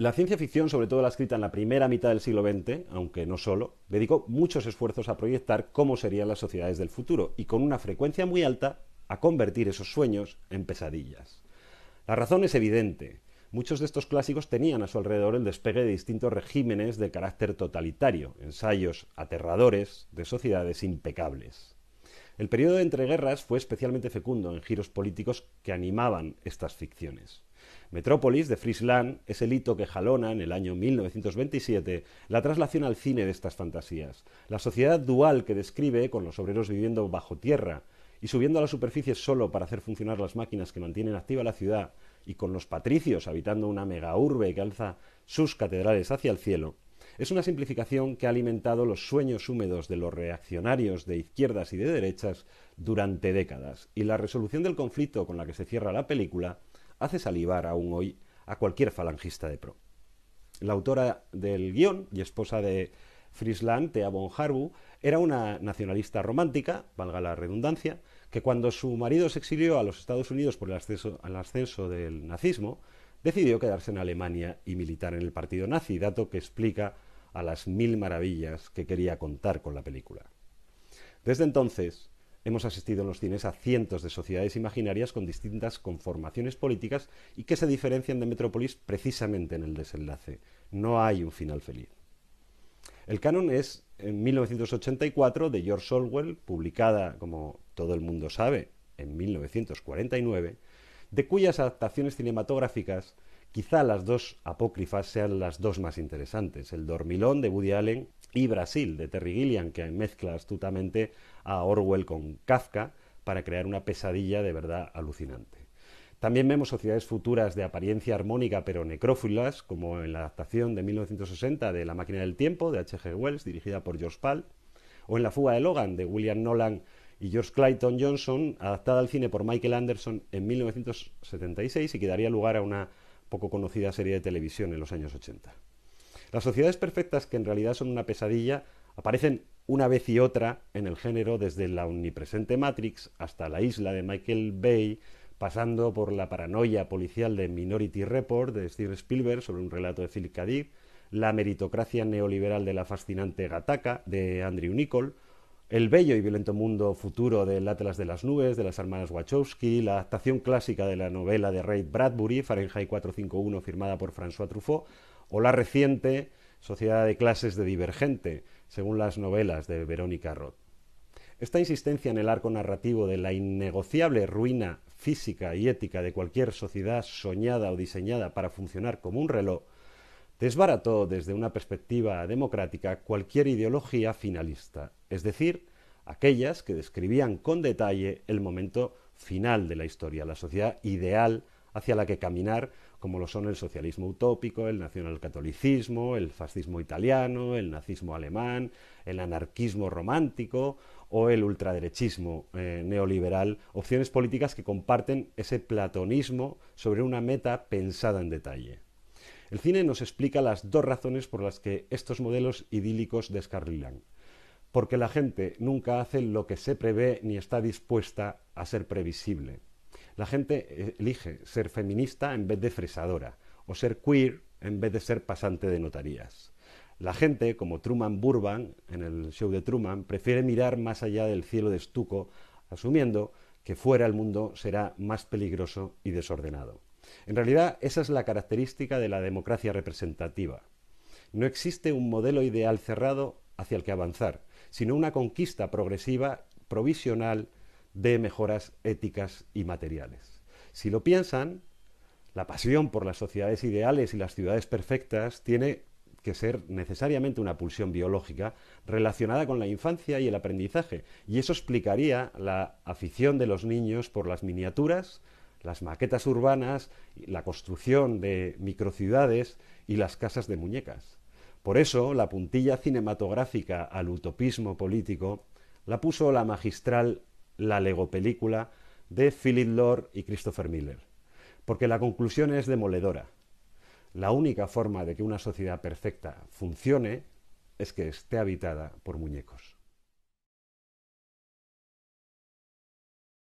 La ciencia ficción, sobre todo la escrita en la primera mitad del siglo XX, aunque no solo, dedicó muchos esfuerzos a proyectar cómo serían las sociedades del futuro y con una frecuencia muy alta a convertir esos sueños en pesadillas. La razón es evidente. Muchos de estos clásicos tenían a su alrededor el despegue de distintos regímenes de carácter totalitario, ensayos aterradores de sociedades impecables. El periodo de entreguerras fue especialmente fecundo en giros políticos que animaban estas ficciones. Metrópolis de Frisland es el hito que jalona en el año 1927 la traslación al cine de estas fantasías, la sociedad dual que describe con los obreros viviendo bajo tierra y subiendo a la superficie solo para hacer funcionar las máquinas que mantienen activa la ciudad y con los patricios habitando una mega urbe que alza sus catedrales hacia el cielo, es una simplificación que ha alimentado los sueños húmedos de los reaccionarios de izquierdas y de derechas durante décadas, y la resolución del conflicto con la que se cierra la película hace salivar aún hoy a cualquier falangista de pro. La autora del guión y esposa de Frisland, Thea von Harbu, era una nacionalista romántica, valga la redundancia, que cuando su marido se exilió a los Estados Unidos por el ascenso del nazismo, decidió quedarse en Alemania y militar en el partido nazi, dato que explica a las mil maravillas que quería contar con la película. Desde entonces, hemos asistido en los cines a cientos de sociedades imaginarias con distintas conformaciones políticas y que se diferencian de Metrópolis precisamente en el desenlace. No hay un final feliz. El canon es en 1984 de George Orwell, publicada, como todo el mundo sabe, en 1949, de cuyas adaptaciones cinematográficas quizá las dos apócrifas sean las dos más interesantes, El dormilón de Woody Allen y Brasil de Terry Gilliam, que mezcla astutamente a Orwell con Kafka para crear una pesadilla de verdad alucinante. También vemos sociedades futuras de apariencia armónica pero necrófilas, como en la adaptación de 1960 de La máquina del tiempo de H.G. Wells, dirigida por George Pal, o en La fuga de Logan de William Nolan y George Clayton Johnson, adaptada al cine por Michael Anderson en 1976 y que daría lugar a una poco conocida serie de televisión en los años 80. Las sociedades perfectas, que en realidad son una pesadilla, aparecen una vez y otra en el género desde la omnipresente Matrix hasta la isla de Michael Bay, pasando por la paranoia policial de Minority Report de Steven Spielberg sobre un relato de Philip K. Dick, la meritocracia neoliberal de la fascinante Gataca de Andrew Niccol, el bello y violento mundo futuro del Atlas de las Nubes, de las hermanas Wachowski, la adaptación clásica de la novela de Ray Bradbury, Fahrenheit 451, firmada por François Truffaut, o la reciente Sociedad de Clases de Divergente, según las novelas de Verónica Roth. Esta insistencia en el arco narrativo de la innegociable ruina física y ética de cualquier sociedad soñada o diseñada para funcionar como un reloj desbarató desde una perspectiva democrática cualquier ideología finalista, es decir, aquellas que describían con detalle el momento final de la historia, la sociedad ideal hacia la que caminar como lo son el socialismo utópico, el nacionalcatolicismo, el fascismo italiano, el nazismo alemán, el anarquismo romántico o el ultraderechismo eh, neoliberal, opciones políticas que comparten ese platonismo sobre una meta pensada en detalle. El cine nos explica las dos razones por las que estos modelos idílicos descarrilan. Porque la gente nunca hace lo que se prevé ni está dispuesta a ser previsible la gente eh, elige ser feminista en vez de fresadora o ser queer en vez de ser pasante de notarías. La gente, como Truman Burbank en el show de Truman, prefiere mirar más allá del cielo de estuco, asumiendo que fuera el mundo será más peligroso y desordenado. En realidad, esa es la característica de la democracia representativa. No existe un modelo ideal cerrado hacia el que avanzar, sino una conquista progresiva, provisional de mejoras éticas y materiales. Si lo piensan, la pasión por las sociedades ideales y las ciudades perfectas tiene que ser necesariamente una pulsión biológica relacionada con la infancia y el aprendizaje, y eso explicaría la afición de los niños por las miniaturas, las maquetas urbanas, la construcción de microciudades y las casas de muñecas. Por eso, la puntilla cinematográfica al utopismo político la puso la magistral la Lego película de Philip Lord y Christopher Miller. Porque la conclusión es demoledora. La única forma de que una sociedad perfecta funcione es que esté habitada por muñecos.